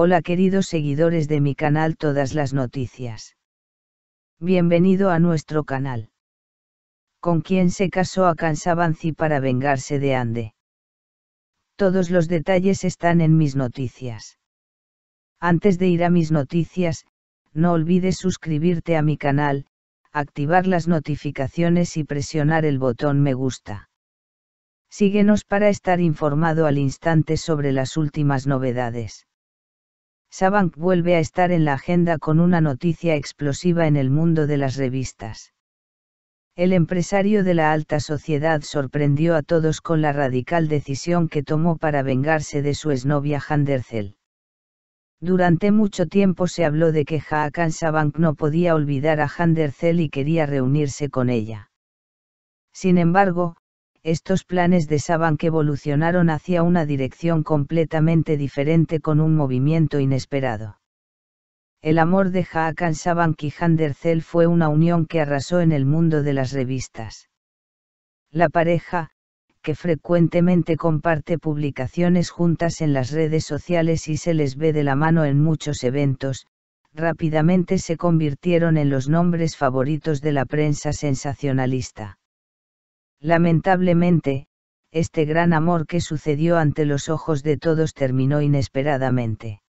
Hola queridos seguidores de mi canal Todas las Noticias. Bienvenido a nuestro canal. ¿Con quién se casó a Kansavanzi para vengarse de Ande? Todos los detalles están en mis noticias. Antes de ir a mis noticias, no olvides suscribirte a mi canal, activar las notificaciones y presionar el botón me gusta. Síguenos para estar informado al instante sobre las últimas novedades. Sabank vuelve a estar en la agenda con una noticia explosiva en el mundo de las revistas. El empresario de la alta sociedad sorprendió a todos con la radical decisión que tomó para vengarse de su exnovia Handerzell. Durante mucho tiempo se habló de que Hakan Sabank no podía olvidar a Handerzell y quería reunirse con ella. Sin embargo, estos planes de que evolucionaron hacia una dirección completamente diferente con un movimiento inesperado. El amor de Haakon Sabank y Handercel fue una unión que arrasó en el mundo de las revistas. La pareja, que frecuentemente comparte publicaciones juntas en las redes sociales y se les ve de la mano en muchos eventos, rápidamente se convirtieron en los nombres favoritos de la prensa sensacionalista. Lamentablemente, este gran amor que sucedió ante los ojos de todos terminó inesperadamente.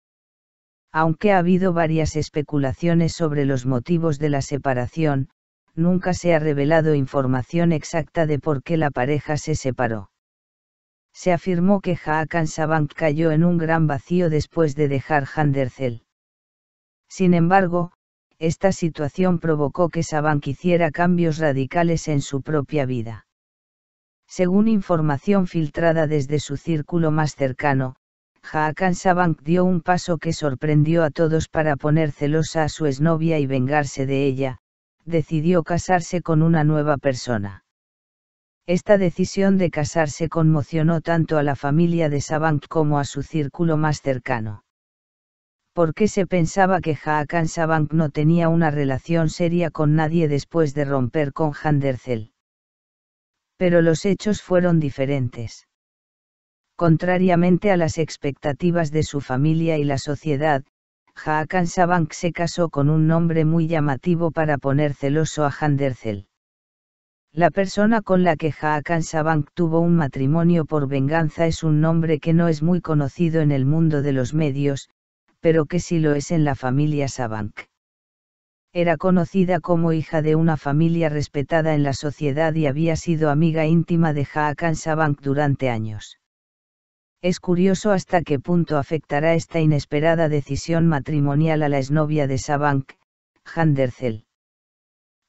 Aunque ha habido varias especulaciones sobre los motivos de la separación, nunca se ha revelado información exacta de por qué la pareja se separó. Se afirmó que Haakan Sabank cayó en un gran vacío después de dejar Handercel. Sin embargo, esta situación provocó que Sabank hiciera cambios radicales en su propia vida según información filtrada desde su círculo más cercano, Hakan Sabank dio un paso que sorprendió a todos para poner celosa a su exnovia y vengarse de ella, decidió casarse con una nueva persona. Esta decisión de casarse conmocionó tanto a la familia de Sabank como a su círculo más cercano. ¿Por qué se pensaba que Hakan Sabank no tenía una relación seria con nadie después de romper con Handercel? pero los hechos fueron diferentes. Contrariamente a las expectativas de su familia y la sociedad, Haakon Sabank se casó con un nombre muy llamativo para poner celoso a Handercel. La persona con la que Haakan Sabank tuvo un matrimonio por venganza es un nombre que no es muy conocido en el mundo de los medios, pero que sí lo es en la familia Sabank. Era conocida como hija de una familia respetada en la sociedad y había sido amiga íntima de Haakan Sabank durante años. Es curioso hasta qué punto afectará esta inesperada decisión matrimonial a la exnovia de Sabank, Handercel.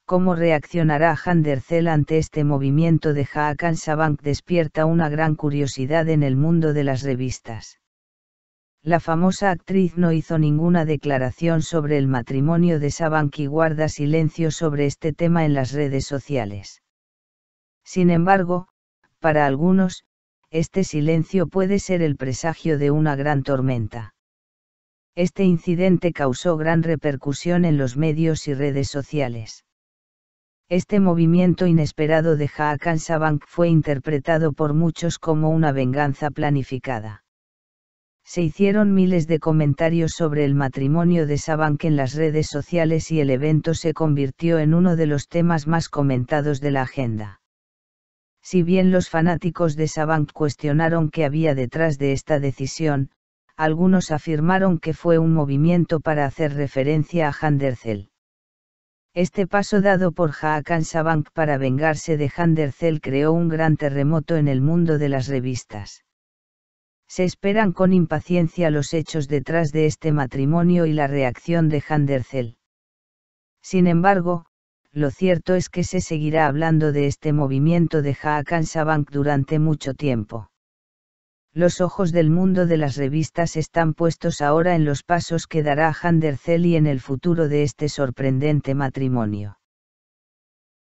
Cómo reaccionará Handercel ante este movimiento de Jaakan Sabank despierta una gran curiosidad en el mundo de las revistas la famosa actriz no hizo ninguna declaración sobre el matrimonio de Sabank y guarda silencio sobre este tema en las redes sociales. Sin embargo, para algunos, este silencio puede ser el presagio de una gran tormenta. Este incidente causó gran repercusión en los medios y redes sociales. Este movimiento inesperado de Haakan Sabank fue interpretado por muchos como una venganza planificada se hicieron miles de comentarios sobre el matrimonio de Sabank en las redes sociales y el evento se convirtió en uno de los temas más comentados de la agenda. Si bien los fanáticos de Sabank cuestionaron qué había detrás de esta decisión, algunos afirmaron que fue un movimiento para hacer referencia a Handercel. Este paso dado por Haakan Sabank para vengarse de Handercel creó un gran terremoto en el mundo de las revistas. Se esperan con impaciencia los hechos detrás de este matrimonio y la reacción de Handerzell. Sin embargo, lo cierto es que se seguirá hablando de este movimiento de Hakan Sabank durante mucho tiempo. Los ojos del mundo de las revistas están puestos ahora en los pasos que dará Handercel y en el futuro de este sorprendente matrimonio.